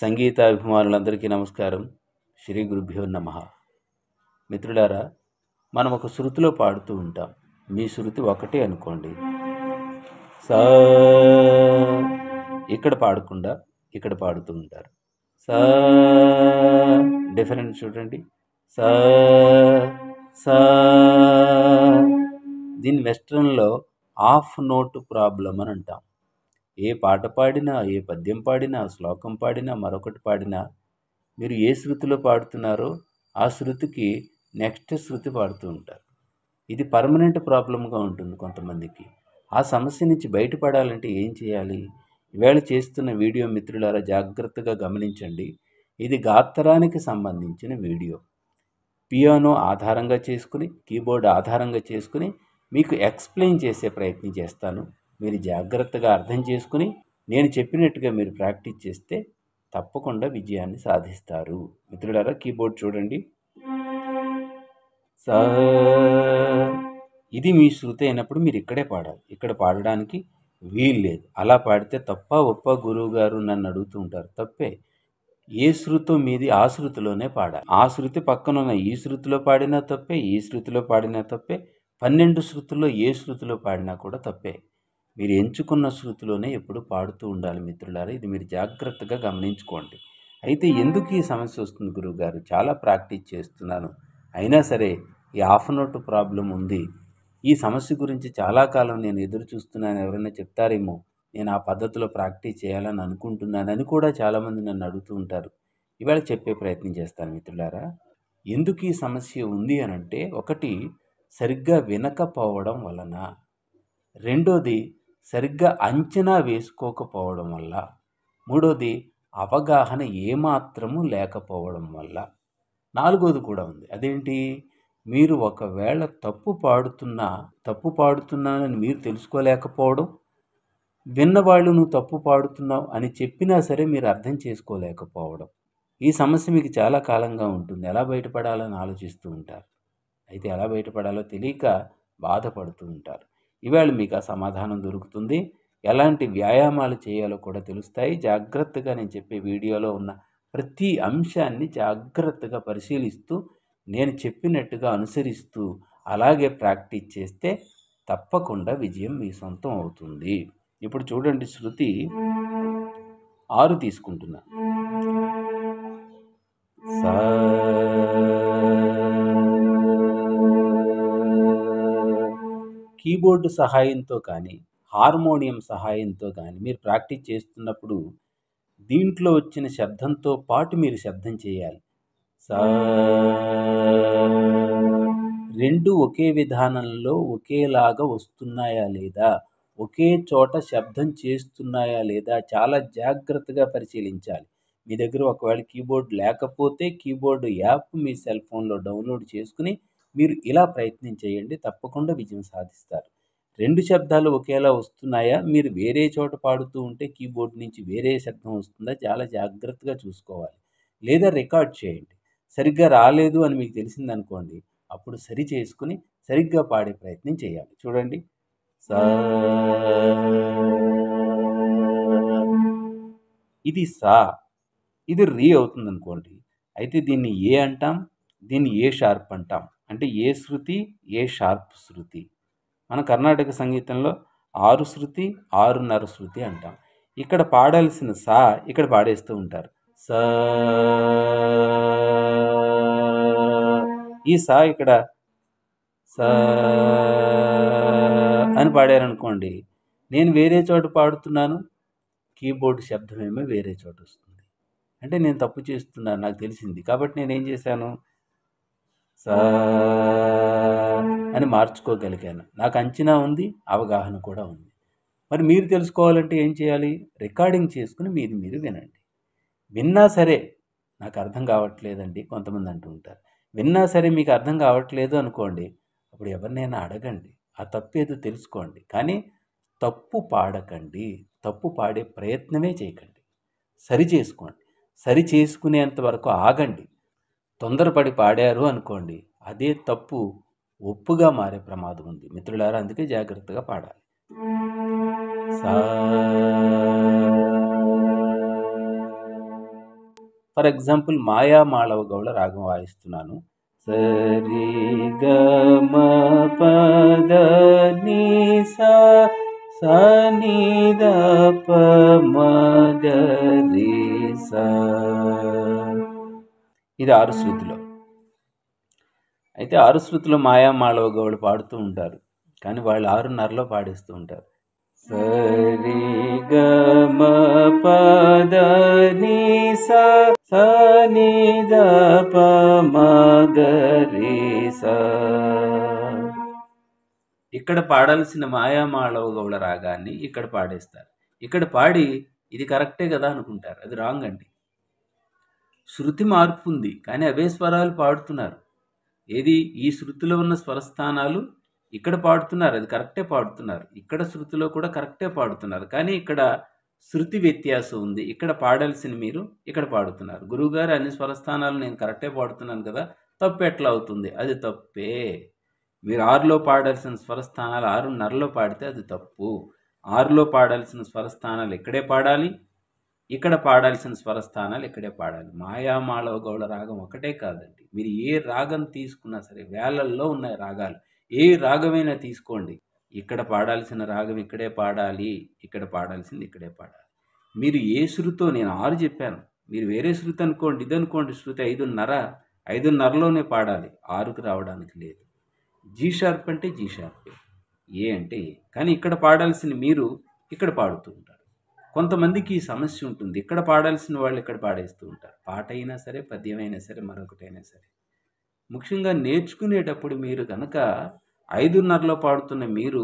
సంగీతాభిమానులందరికీ నమస్కారం శ్రీ గురుభ్యో నమ మిత్రులారా మనం ఒక శృతిలో పాడుతూ ఉంటాం మీ శృతి ఒకటే అనుకోండి సా ఇక్కడ పాడకుండా ఇక్కడ పాడుతూ ఉంటారు సా డిఫరెన్స్ చూడండి సా సా దీని వెస్ట్రన్లో ఆఫ్ నోట్ ప్రాబ్లం అని అంటాం ఏ పాట పాడినా ఏ పద్యం పాడినా శ్లోకం పాడినా మరొకటి పాడినా మీరు ఏ శృతిలో పాడుతున్నారో ఆ శృతికి నెక్స్ట్ శృతి పాడుతూ ఉంటారు ఇది పర్మనెంట్ ప్రాబ్లంగా ఉంటుంది కొంతమందికి ఆ సమస్య నుంచి బయటపడాలంటే ఏం చేయాలి ఈవేళ చేస్తున్న వీడియో మిత్రులారా జాగ్రత్తగా గమనించండి ఇది గాత్రానికి సంబంధించిన వీడియో పియానో ఆధారంగా చేసుకుని కీబోర్డ్ ఆధారంగా చేసుకుని మీకు ఎక్స్ప్లెయిన్ చేసే ప్రయత్నం చేస్తాను మీరు జాగ్రత్తగా అర్థం చేసుకుని నేను చెప్పినట్టుగా మీరు ప్రాక్టీస్ చేస్తే తప్పకుండా విజయాన్ని సాధిస్తారు మిత్రులారా కీబోర్డ్ చూడండి సా ఇది మీ శృతి అయినప్పుడు మీరు ఇక్కడే పాడాలి ఇక్కడ పాడడానికి వీలు లేదు అలా పాడితే తప్ప ఒప్ప గురువు గారు నన్ను అడుగుతూ ఉంటారు తప్పే ఏ శృతి మీది ఆ శృతిలోనే పాడాలి ఆ శృతి పక్కన ఉన్న ఈ శృతిలో పాడినా తప్పే ఈ శృతిలో పాడినా తప్పే పన్నెండు శృతుల్లో ఏ శృతిలో పాడినా కూడా తప్పే మీరు ఎంచుకున్న శృతిలోనే ఎప్పుడు పాడుతూ ఉండాలి మిత్రులారా ఇది మీరు జాగ్రత్తగా గమనించుకోండి అయితే ఎందుకు ఈ సమస్య వస్తుంది గురువుగారు చాలా ప్రాక్టీస్ చేస్తున్నాను అయినా సరే ఈ హాఫ్ నోట్ ప్రాబ్లం ఉంది ఈ సమస్య గురించి చాలా కాలం నేను ఎదురు చూస్తున్నాను ఎవరైనా చెప్తారేమో నేను ఆ పద్ధతిలో ప్రాక్టీస్ చేయాలని అనుకుంటున్నానని కూడా చాలామంది నన్ను అడుగుతూ ఉంటారు ఇవాళ చెప్పే ప్రయత్నం చేస్తాను మిత్రులారా ఎందుకు ఈ సమస్య ఉంది అనంటే ఒకటి సరిగ్గా వినకపోవడం వలన రెండోది సరిగ్గా అంచనా వేసుకోకపోవడం వల్ల మూడోది అవగాహన ఏమాత్రము లేకపోవడం వల్ల నాలుగోది కూడా ఉంది అదేంటి మీరు ఒకవేళ తప్పు పాడుతున్నా తప్పు పాడుతున్నానని మీరు తెలుసుకోలేకపోవడం విన్నవాళ్ళు నువ్వు తప్పు పాడుతున్నావు అని చెప్పినా సరే మీరు అర్థం చేసుకోలేకపోవడం ఈ సమస్య మీకు చాలా కాలంగా ఉంటుంది ఎలా బయటపడాలని ఆలోచిస్తూ ఉంటారు అయితే ఎలా బయటపడాలో తెలియక బాధపడుతూ ఉంటారు ఈవేళ మీకు ఆ సమాధానం దొరుకుతుంది ఎలాంటి వ్యాయామాలు చేయాలో కూడా తెలుస్తాయి జాగ్రత్తగా నేను చెప్పే వీడియోలో ఉన్న ప్రతి అంశాన్ని జాగ్రత్తగా పరిశీలిస్తూ నేను చెప్పినట్టుగా అనుసరిస్తూ అలాగే ప్రాక్టీస్ చేస్తే తప్పకుండా విజయం మీ సొంతం అవుతుంది ఇప్పుడు చూడండి శృతి ఆరు తీసుకుంటున్నా సా కీబోర్డు సహాయంతో కానీ హార్మోనియం సహాయంతో కానీ మీరు ప్రాక్టీస్ చేస్తున్నప్పుడు దీంట్లో వచ్చిన శబ్దంతో పాటు మీరు శబ్దం చేయాలి సా రెండు ఒకే విధానంలో ఒకేలాగా వస్తున్నాయా లేదా ఒకే చోట శబ్దం చేస్తున్నాయా లేదా చాలా జాగ్రత్తగా పరిశీలించాలి మీ దగ్గర ఒకవేళ కీబోర్డ్ లేకపోతే కీబోర్డు యాప్ మీ సెల్ ఫోన్లో డౌన్లోడ్ చేసుకుని మీరు ఇలా ప్రయత్నం చేయండి తప్పకుండా విజయం సాధిస్తారు రెండు శబ్దాలు ఒకేలా వస్తున్నాయా మీరు వేరే చోట పాడుతూ ఉంటే కీబోర్డ్ నుంచి వేరే శబ్దం వస్తుందా చాలా జాగ్రత్తగా చూసుకోవాలి లేదా రికార్డ్ చేయండి సరిగ్గా రాలేదు అని మీకు తెలిసిందనుకోండి అప్పుడు సరి చేసుకుని సరిగ్గా పాడే ప్రయత్నం చేయాలి చూడండి ఇది సా ఇది రీ అవుతుంది అనుకోండి అయితే దీన్ని ఏ అంటాం దీన్ని ఏ షార్ప్ అంటాం అంటే ఏ శృతి ఏ షార్ప్ శృతి మన కర్ణాటక సంగీతంలో ఆరు శృతి ఆరున్నర శృతి అంటాం ఇక్కడ పాడాల్సిన సా ఇక్కడ పాడేస్తూ ఉంటారు స ఈ సా ఇక్కడ స అని పాడారనుకోండి నేను వేరే చోట పాడుతున్నాను కీబోర్డ్ శబ్దమేమో వేరే చోట వస్తుంది అంటే నేను తప్పు చేస్తున్నాను నాకు తెలిసింది కాబట్టి నేను ఏం చేశాను సా అని మార్చుకోగలిగాను నాకు అంచనా ఉంది అవగాహన కూడా ఉంది మరి మీరు తెలుసుకోవాలంటే ఏం చేయాలి రికార్డింగ్ చేసుకుని మీరు మీరు వినండి విన్నా సరే నాకు అర్థం కావట్లేదండి కొంతమంది అంటుంటారు విన్నా సరే మీకు అర్థం కావట్లేదు అనుకోండి అప్పుడు ఎవరినైనా అడగండి ఆ తప్పు ఏదో తెలుసుకోండి కానీ తప్పు పాడకండి తప్పు పాడే ప్రయత్నమే చేయకండి సరి చేసుకోండి సరి చేసుకునేంత వరకు ఆగండి తొందరపడి పాడారు అనుకోండి అదే తప్పు ఒప్పుగా మారే ప్రమాదం ఉంది మిత్రులారా అందుకే జాగ్రత్తగా పాడాలి ఫర్ ఎగ్జాంపుల్ మాయా మాళవ గౌడ రాగం వాయిస్తున్నాను సరి పద సా ఇది ఆరు శృతిలో అయితే ఆరు శృతిలో మాయామాళవ గౌడు పాడుతూ ఉంటారు కానీ వాళ్ళు ఆరున్నరలో పాడిస్తూ ఉంటారు సరి గమ పద నీ ఇక్కడ పాడాల్సిన మాయామాళవ గౌడ రాగాన్ని ఇక్కడ పాడేస్తారు ఇక్కడ పాడి ఇది కరెక్టే కదా అనుకుంటారు అది రాంగ్ అండి శృతి మార్పు ఉంది కానీ అవే స్వరాలు పాడుతున్నారు ఏది ఈ శృతిలో ఉన్న స్వరస్థానాలు ఇక్కడ పాడుతున్నారు అది కరెక్టే పాడుతున్నారు ఇక్కడ శృతిలో కూడా కరెక్టే పాడుతున్నారు కానీ ఇక్కడ శృతి వ్యత్యాసం ఉంది ఇక్కడ పాడాల్సిన మీరు ఇక్కడ పాడుతున్నారు గురువుగారు అన్ని స్వరస్థానాలు నేను కరెక్టే పాడుతున్నాను కదా తప్పు ఎట్లా అవుతుంది అది తప్పే మీరు ఆరులో పాడాల్సిన స్వరస్థానాలు ఆరున్నరలో పాడితే అది తప్పు ఆరులో పాడాల్సిన స్వరస్థానాలు ఇక్కడే పాడాలి ఇక్కడ పాడాల్సిన స్వరస్థానాలు ఇక్కడే పాడాలి మాయామాళవ గౌళ రాగం ఒకటే కాదండి మీరు ఏ రాగం తీసుకున్నా సరే వేలల్లో ఉన్న రాగాలు ఏ రాగమైనా తీసుకోండి ఇక్కడ పాడాల్సిన రాగం ఇక్కడే పాడాలి ఇక్కడ పాడాల్సింది ఇక్కడే పాడాలి మీరు ఏ శృతో నేను ఆరు చెప్పాను మీరు వేరే శృతి అనుకోండి ఇది అనుకోండి శృతి ఐదున్నర ఐదున్నరలోనే పాడాలి ఆరుకు రావడానికి లేదు జీ షార్ప్ అంటే జీ షార్ప్ ఏ అంటే ఏ కానీ ఇక్కడ పాడాల్సిన మీరు ఇక్కడ పాడుతూ ఉంటారు కొంతమందికి ఈ సమస్య ఉంటుంది ఇక్కడ పాడాల్సిన వాళ్ళు ఇక్కడ పాడేస్తూ ఉంటారు పాట అయినా సరే పద్యమైనా సరే మరొకటైనా సరే ముఖ్యంగా నేర్చుకునేటప్పుడు మీరు కనుక ఐదున్నరలో పాడుతున్న మీరు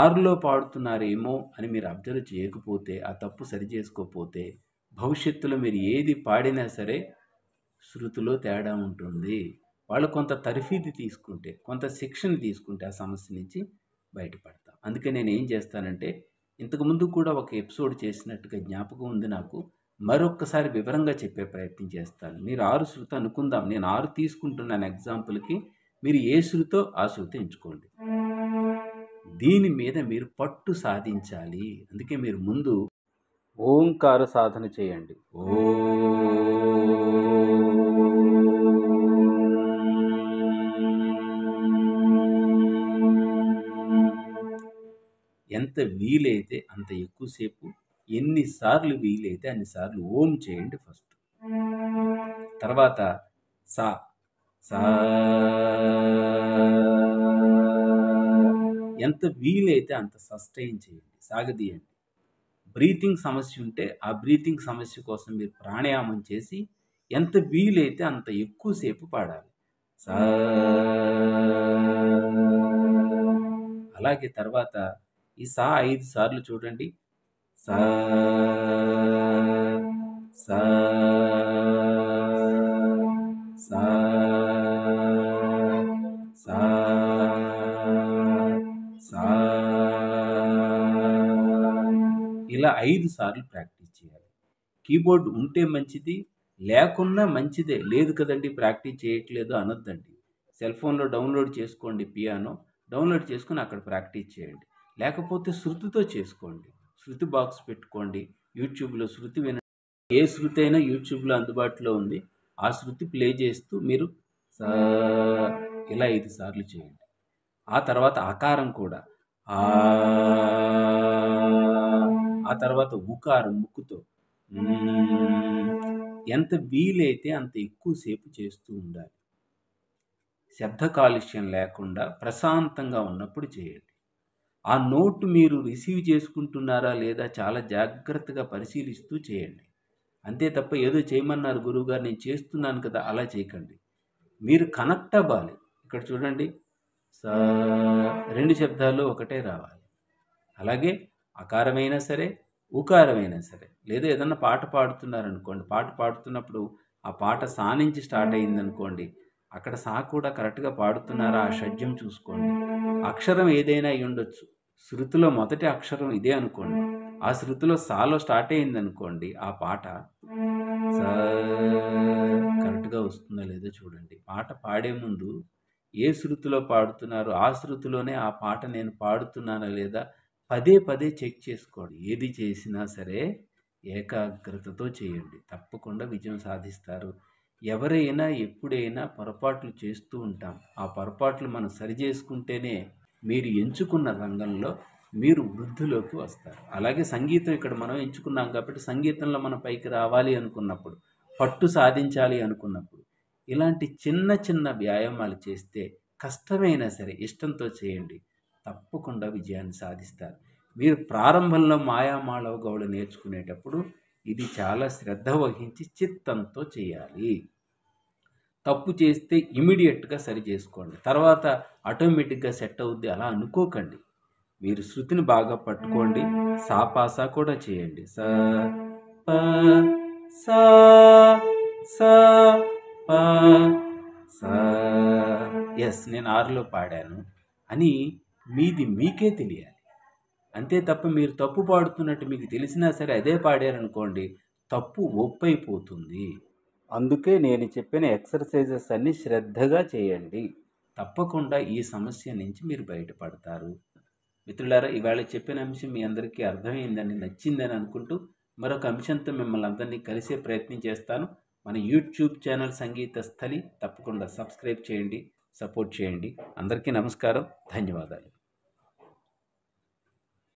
ఆరులో పాడుతున్నారేమో అని మీరు అబ్జర్వ్ చేయకపోతే ఆ తప్పు సరి చేసుకోకపోతే భవిష్యత్తులో మీరు ఏది పాడినా సరే శృతిలో తేడా ఉంటుంది వాళ్ళు కొంత తర్ఫీది తీసుకుంటే కొంత శిక్షణ తీసుకుంటే ఆ సమస్య నుంచి బయటపడతాం అందుకే నేను ఏం చేస్తానంటే ఇంతకుముందు కూడా ఒక ఎపిసోడ్ చేసినట్టుగా జ్ఞాపకం ఉంది నాకు మరొక్కసారి వివరంగా చెప్పే ప్రయత్నం చేస్తాను మీరు ఆరు శృతి అనుకుందాం నేను ఆరు తీసుకుంటున్నాను ఎగ్జాంపుల్కి మీరు ఏ శృతో ఆ శృతి ఎంచుకోండి దీని మీద మీరు పట్టు సాధించాలి అందుకే మీరు ముందు ఓంకార సాధన చేయండి ఓ ఎంత వీలైతే అంత ఎక్కువసేపు ఎన్నిసార్లు వీలైతే అన్నిసార్లు ఓం చేయండి ఫస్ట్ తర్వాత సా సా ఎంత వీలైతే అంత సస్టైన్ చేయండి సాగదీయండి బ్రీతింగ్ సమస్య ఉంటే ఆ బ్రీతింగ్ సమస్య కోసం మీరు ప్రాణాయామం చేసి ఎంత వీలైతే అంత ఎక్కువసేపు పాడాలి సా అలాగే తర్వాత ఈ సా ఐదు సార్లు చూడండి సా సా సా సా సా ఇలా ఐదు సార్లు ప్రాక్టీస్ చేయాలి కీబోర్డ్ ఉంటే మంచిది లేకున్నా మంచిదే లేదు కదండి ప్రాక్టీస్ చేయట్లేదు అనొద్దండి సెల్ ఫోన్లో డౌన్లోడ్ చేసుకోండి పియానో డౌన్లోడ్ చేసుకుని అక్కడ ప్రాక్టీస్ చేయండి లేకపోతే శృతితో చేసుకోండి శృతి బాక్స్ పెట్టుకోండి యూట్యూబ్లో శృతి విన ఏ శృతి అయినా యూట్యూబ్లో అందుబాటులో ఉంది ఆ శృతి ప్లే చేస్తూ మీరు ఇలా ఐదు సార్లు చేయండి ఆ తర్వాత ఆకారం కూడా ఆ తర్వాత ఉకారం ముక్కుతో ఎంత వీలైతే అంత ఎక్కువసేపు చేస్తూ ఉండాలి శబ్ద కాలుష్యం లేకుండా ప్రశాంతంగా ఉన్నప్పుడు చేయండి ఆ నోటు మీరు రిసీవ్ చేసుకుంటున్నారా లేదా చాలా జాగ్రత్తగా పరిశీలిస్తూ చేయండి అంతే తప్ప ఏదో చేయమన్నారు గురువుగారు నేను చేస్తున్నాను కదా అలా చేయకండి మీరు కనెక్ట్ అవ్వాలి ఇక్కడ చూడండి రెండు శబ్దాలు ఒకటే రావాలి అలాగే అకారమైనా సరే ఉకారమైనా సరే లేదా ఏదన్నా పాట పాడుతున్నారనుకోండి పాట పాడుతున్నప్పుడు ఆ పాట సా నుంచి స్టార్ట్ అయిందనుకోండి అక్కడ సా కూడా కరెక్ట్గా పాడుతున్నారా ఆ షడ్యం చూసుకోండి అక్షరం ఏదైనా అయి ఉండొచ్చు శృతిలో మొదటి అక్షరం ఇదే అనుకోండి ఆ శృతిలో సాలో స్టార్ట్ అయింది అనుకోండి ఆ పాట కరెక్ట్గా వస్తుందో లేదో చూడండి పాట పాడే ముందు ఏ శృతిలో పాడుతున్నారు ఆ శృతిలోనే ఆ పాట నేను పాడుతున్నానా లేదా పదే పదే చెక్ చేసుకోండి ఏది చేసినా సరే ఏకాగ్రతతో చేయండి తప్పకుండా విజయం సాధిస్తారు ఎవరైనా ఎప్పుడైనా పొరపాట్లు చేస్తూ ఉంటాం ఆ పొరపాట్లు మనం సరి చేసుకుంటేనే మీరు ఎంచుకున్న రంగంలో మీరు వృద్ధిలోకి వస్తారు అలాగే సంగీతం ఇక్కడ మనం ఎంచుకున్నాం కాబట్టి సంగీతంలో మనం పైకి రావాలి అనుకున్నప్పుడు పట్టు సాధించాలి అనుకున్నప్పుడు ఇలాంటి చిన్న చిన్న వ్యాయామాలు చేస్తే కష్టమైనా సరే ఇష్టంతో చేయండి తప్పకుండా విజయాన్ని సాధిస్తారు మీరు ప్రారంభంలో మాయామాళవ గౌడ నేర్చుకునేటప్పుడు ఇది చాలా శ్రద్ధ వహించి చిత్తంతో చేయాలి తప్పు చేస్తే ఇమీడియట్గా సరి చేసుకోండి తర్వాత ఆటోమేటిక్గా సెట్ అవుద్ది అలా అనుకోకండి మీరు శృతిని బాగా పట్టుకోండి సాపాసా కూడా చేయండి స ప స స ప సా ఎస్ నేను ఆరులో పాడాను అని మీది మీకే తెలియాలి అంతే తప్ప మీరు తప్పు పాడుతున్నట్టు మీకు తెలిసినా సరే అదే పాడారనుకోండి తప్పు ఒప్పైపోతుంది అందుకే నేను చెప్పిన ఎక్సర్సైజెస్ అన్ని శ్రద్ధగా చేయండి తప్పకుండా ఈ సమస్య నుంచి మీరు బయటపడతారు మిత్రులారా ఇవాళ చెప్పిన అంశం మీ అందరికీ అర్థమైందని నచ్చిందని అనుకుంటూ మరొక అంశంతో మిమ్మల్ని అందరినీ కలిసే ప్రయత్నం చేస్తాను మన యూట్యూబ్ ఛానల్ సంగీత స్థలి తప్పకుండా సబ్స్క్రైబ్ చేయండి సపోర్ట్ చేయండి అందరికీ నమస్కారం ధన్యవాదాలు